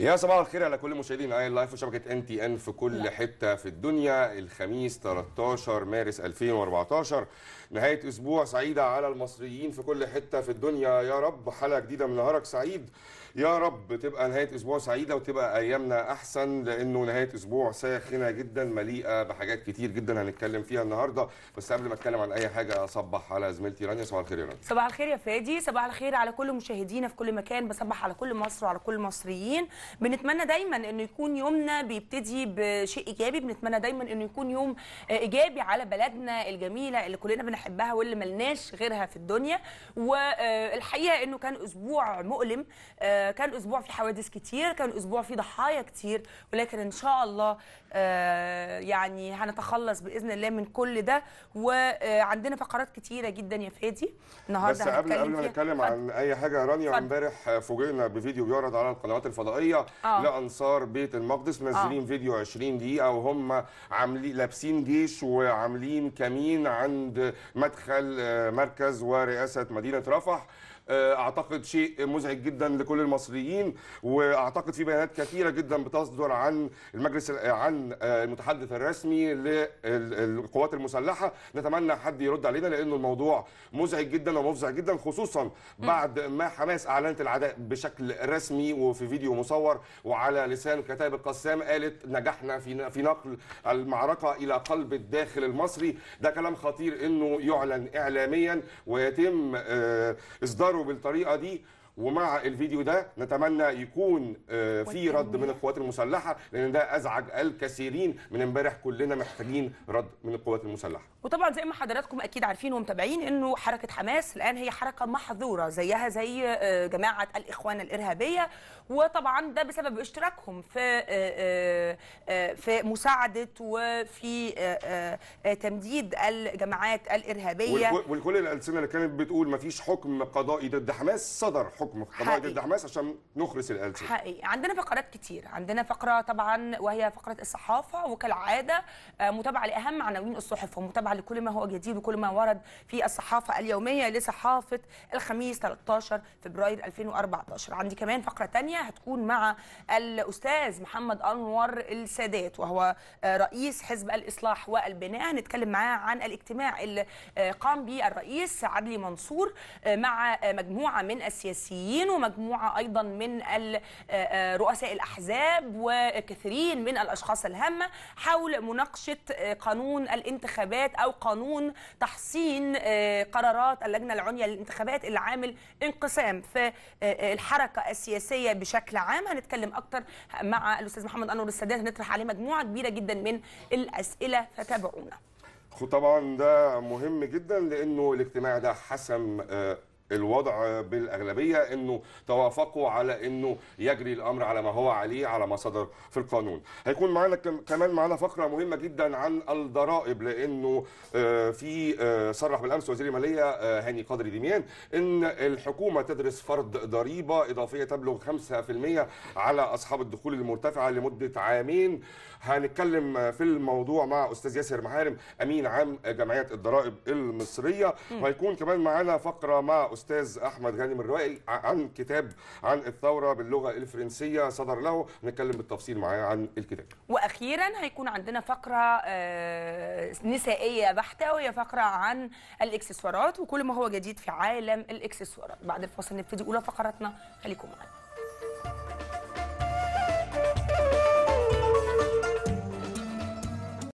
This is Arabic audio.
يا صباح الخير على كل مشاهدين اي لايف وشبكه ان تي ان في كل حته في الدنيا الخميس 13 مارس 2014 نهايه اسبوع سعيده على المصريين في كل حته في الدنيا يا رب حلقه جديده من نهارك سعيد يا رب تبقى نهايه اسبوع سعيده وتبقى ايامنا احسن لانه نهايه اسبوع ساخنه جدا مليئه بحاجات كتير جدا هنتكلم فيها النهارده بس قبل ما اتكلم عن اي حاجه اصبح على زميلتي رانيا صباح الخير يا رانيا صباح الخير يا فادي صباح الخير على كل مشاهدينا في كل مكان بصبح على كل مصر وعلى كل المصريين بنتمنى دايما انه يكون يومنا بيبتدي بشيء ايجابي بنتمنى دايما انه يكون يوم ايجابي على بلدنا الجميله اللي كلنا بنحبها واللي ملناش غيرها في الدنيا والحقيقه انه كان اسبوع مؤلم آه، كان اسبوع في حوادث كتير كان اسبوع في ضحايا كتير ولكن ان شاء الله آه، يعني هنتخلص باذن الله من كل ده وعندنا فقرات كتيره جدا يا فادي النهارده بس قبل قبل ما نتكلم عن اي حاجه يا رانيا امبارح فوجئنا بفيديو بيعرض على القنوات الفضائيه الصوفيه أوه. لانصار بيت المقدس منزلين أوه. فيديو 20 دقيقه وهم عاملين لابسين جيش وعاملين كمين عند مدخل آه، مركز ورئاسه مدينه رفح آه، اعتقد شيء مزعج جدا لكل المصريين واعتقد في بيانات كثيره جدا بتصدر عن المجلس عن آه، المتحدث الرسمي للقوات المسلحه نتمنى حد يرد علينا لانه الموضوع مزعج جدا ومفزع جدا خصوصا بعد ما حماس اعلنت العداء بشكل رسمي وفي فيديو مصور وعلى لسان كتائب القسام قالت نجحنا في في نقل المعركه الى قلب الداخل المصري ده كلام خطير انه يعلن اعلاميا ويتم آه، اصدار بيفكروا بالطريقه دي ومع الفيديو ده نتمنى يكون آه، في رد من القوات المسلحه لان ده ازعج الكثيرين من امبارح كلنا محتاجين رد من القوات المسلحه وطبعا زي ما حضراتكم اكيد عارفين ومتابعين انه حركه حماس الان هي حركه محظوره زيها زي آه، جماعه الاخوان الارهابيه وطبعا ده بسبب اشتراكهم في آه، في مساعده وفي تمديد الجماعات الارهابيه والكل الالسنه اللي كانت بتقول ما فيش حكم قضائي ضد حماس صدر حكم الحكم قضاء ضد حماس عشان نخرس الالسن حقيقي عندنا فقرات كتير عندنا فقره طبعا وهي فقره الصحافه وكالعاده آه، متابعه لاهم عناوين الصحف ومتابعه لكل ما هو جديد وكل ما ورد في الصحافه اليوميه لصحافه الخميس 13 فبراير 2014 عندي كمان فقره ثانيه هتكون مع الاستاذ محمد انور السادات وهو آه، رئيس حزب الاصلاح والبناء هنتكلم معاه عن الاجتماع اللي آه، قام به الرئيس عدلي منصور مع مجموعه من السياسيين السياسيين ومجموعه ايضا من آه، آه، رؤساء الاحزاب وكثيرين من الاشخاص الهامه حول مناقشه آه، قانون الانتخابات او قانون تحصين قرارات اللجنه العليا للانتخابات اللي عامل انقسام في الحركه السياسيه بشكل عام هنتكلم اكتر مع الاستاذ محمد انور السادات هنطرح عليه مجموعه كبيره جدا من الاسئله فتابعونا طبعا ده مهم جدا لانه الاجتماع ده حسم الوضع بالاغلبيه انه توافقوا على انه يجري الامر على ما هو عليه على ما صدر في القانون هيكون معانا كمان معانا فقره مهمه جدا عن الضرائب لانه آه، في آه، صرح بالامس وزير الماليه آه، هاني قدري ديميان ان الحكومه تدرس فرض ضريبه اضافيه تبلغ 5% على اصحاب الدخول المرتفعه لمده عامين هنتكلم في الموضوع مع استاذ ياسر محارم امين عام جمعيه الضرائب المصريه وهيكون كمان معانا فقره مع استاذ احمد غانم الروائي عن كتاب عن الثوره باللغه الفرنسيه صدر له نتكلم بالتفصيل معاه عن الكتاب واخيرا هيكون عندنا فقره آه، نسائيه بحته وهي فقره عن الاكسسوارات وكل ما هو جديد في عالم الاكسسوارات بعد الفاصل نبتدي اولى فقراتنا خليكم معانا